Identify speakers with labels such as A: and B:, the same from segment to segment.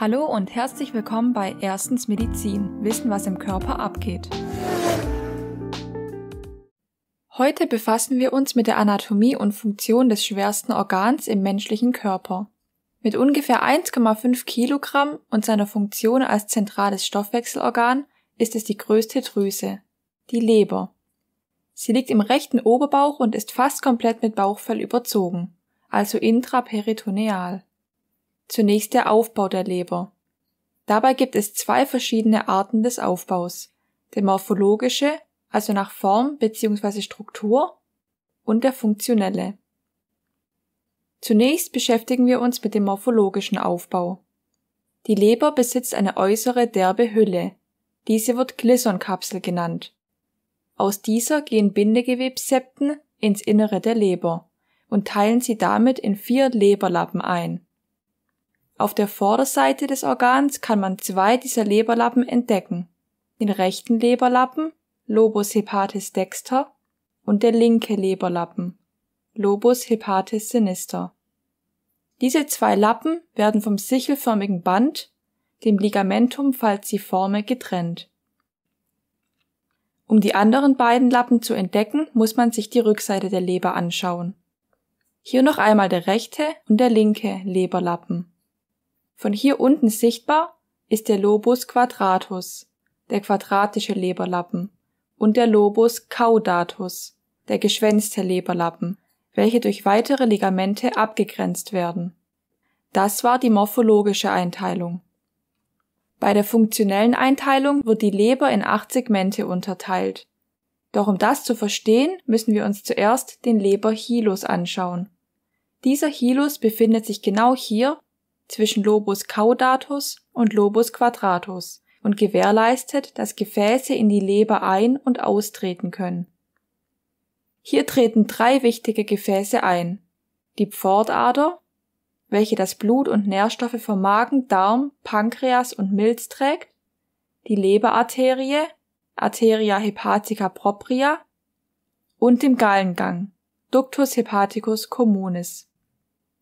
A: Hallo und herzlich willkommen bei Erstens Medizin, Wissen, was im Körper abgeht. Heute befassen wir uns mit der Anatomie und Funktion des schwersten Organs im menschlichen Körper. Mit ungefähr 1,5 Kilogramm und seiner Funktion als zentrales Stoffwechselorgan ist es die größte Drüse, die Leber. Sie liegt im rechten Oberbauch und ist fast komplett mit Bauchfell überzogen, also intraperitoneal. Zunächst der Aufbau der Leber. Dabei gibt es zwei verschiedene Arten des Aufbaus. Der morphologische, also nach Form bzw. Struktur, und der funktionelle. Zunächst beschäftigen wir uns mit dem morphologischen Aufbau. Die Leber besitzt eine äußere derbe Hülle. Diese wird Glissonkapsel genannt. Aus dieser gehen Bindegewebssepten ins Innere der Leber und teilen sie damit in vier Leberlappen ein. Auf der Vorderseite des Organs kann man zwei dieser Leberlappen entdecken, den rechten Leberlappen Lobus hepatis dexter und der linke Leberlappen Lobus hepatis sinister. Diese zwei Lappen werden vom sichelförmigen Band, dem Ligamentum falciforme, getrennt. Um die anderen beiden Lappen zu entdecken, muss man sich die Rückseite der Leber anschauen. Hier noch einmal der rechte und der linke Leberlappen. Von hier unten sichtbar ist der Lobus quadratus, der quadratische Leberlappen, und der Lobus caudatus, der geschwänzte Leberlappen, welche durch weitere Ligamente abgegrenzt werden. Das war die morphologische Einteilung. Bei der funktionellen Einteilung wird die Leber in acht Segmente unterteilt. Doch um das zu verstehen, müssen wir uns zuerst den Leberhilus anschauen. Dieser Hilus befindet sich genau hier, zwischen Lobus caudatus und Lobus quadratus und gewährleistet, dass Gefäße in die Leber ein- und austreten können. Hier treten drei wichtige Gefäße ein. Die Pfortader, welche das Blut und Nährstoffe vom Magen, Darm, Pankreas und Milz trägt, die Leberarterie, Arteria hepatica propria und dem Gallengang, Ductus hepaticus communis.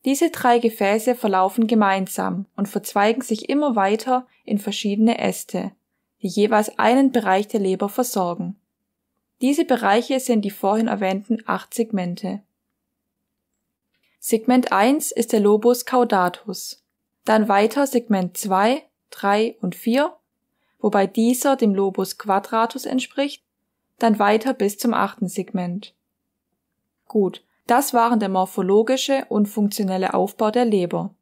A: Diese drei Gefäße verlaufen gemeinsam und verzweigen sich immer weiter in verschiedene Äste, die jeweils einen Bereich der Leber versorgen. Diese Bereiche sind die vorhin erwähnten acht Segmente. Segment 1 ist der Lobus caudatus, dann weiter Segment 2, 3 und 4, wobei dieser dem Lobus quadratus entspricht, dann weiter bis zum achten Segment. Gut, das waren der morphologische und funktionelle Aufbau der Leber.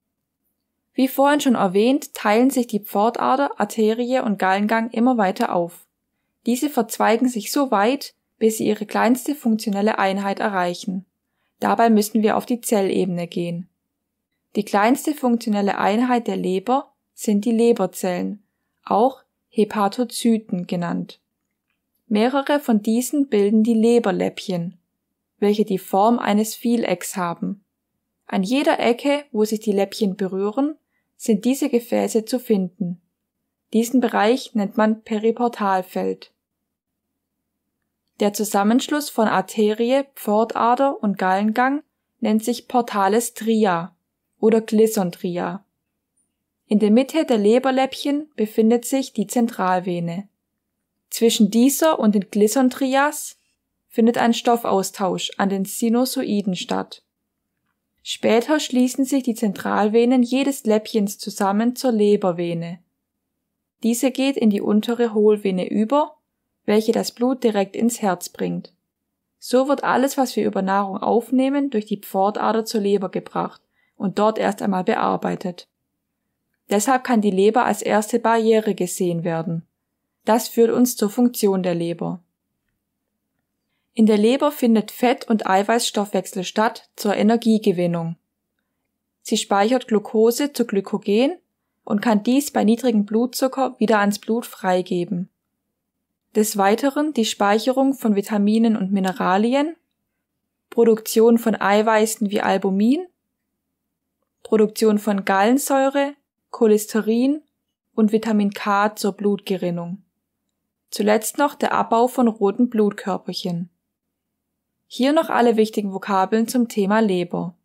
A: Wie vorhin schon erwähnt, teilen sich die Pfortader, Arterie und Gallengang immer weiter auf. Diese verzweigen sich so weit, bis sie ihre kleinste funktionelle Einheit erreichen. Dabei müssen wir auf die Zellebene gehen. Die kleinste funktionelle Einheit der Leber sind die Leberzellen, auch Hepatozyten genannt. Mehrere von diesen bilden die Leberläppchen welche die Form eines Vielecks haben. An jeder Ecke, wo sich die Läppchen berühren, sind diese Gefäße zu finden. Diesen Bereich nennt man Periportalfeld. Der Zusammenschluss von Arterie, Pfortader und Gallengang nennt sich Portales tria oder Glissontria. In der Mitte der Leberläppchen befindet sich die Zentralvene. Zwischen dieser und den Glissontrias findet ein Stoffaustausch an den Sinusoiden statt. Später schließen sich die Zentralvenen jedes Läppchens zusammen zur Lebervene. Diese geht in die untere Hohlvene über, welche das Blut direkt ins Herz bringt. So wird alles, was wir über Nahrung aufnehmen, durch die Pfortader zur Leber gebracht und dort erst einmal bearbeitet. Deshalb kann die Leber als erste Barriere gesehen werden. Das führt uns zur Funktion der Leber. In der Leber findet Fett und Eiweißstoffwechsel statt zur Energiegewinnung. Sie speichert Glucose zu Glykogen und kann dies bei niedrigem Blutzucker wieder ans Blut freigeben. Des Weiteren die Speicherung von Vitaminen und Mineralien, Produktion von Eiweißen wie Albumin, Produktion von Gallensäure, Cholesterin und Vitamin K zur Blutgerinnung. Zuletzt noch der Abbau von roten Blutkörperchen hier noch alle wichtigen Vokabeln zum Thema Leber.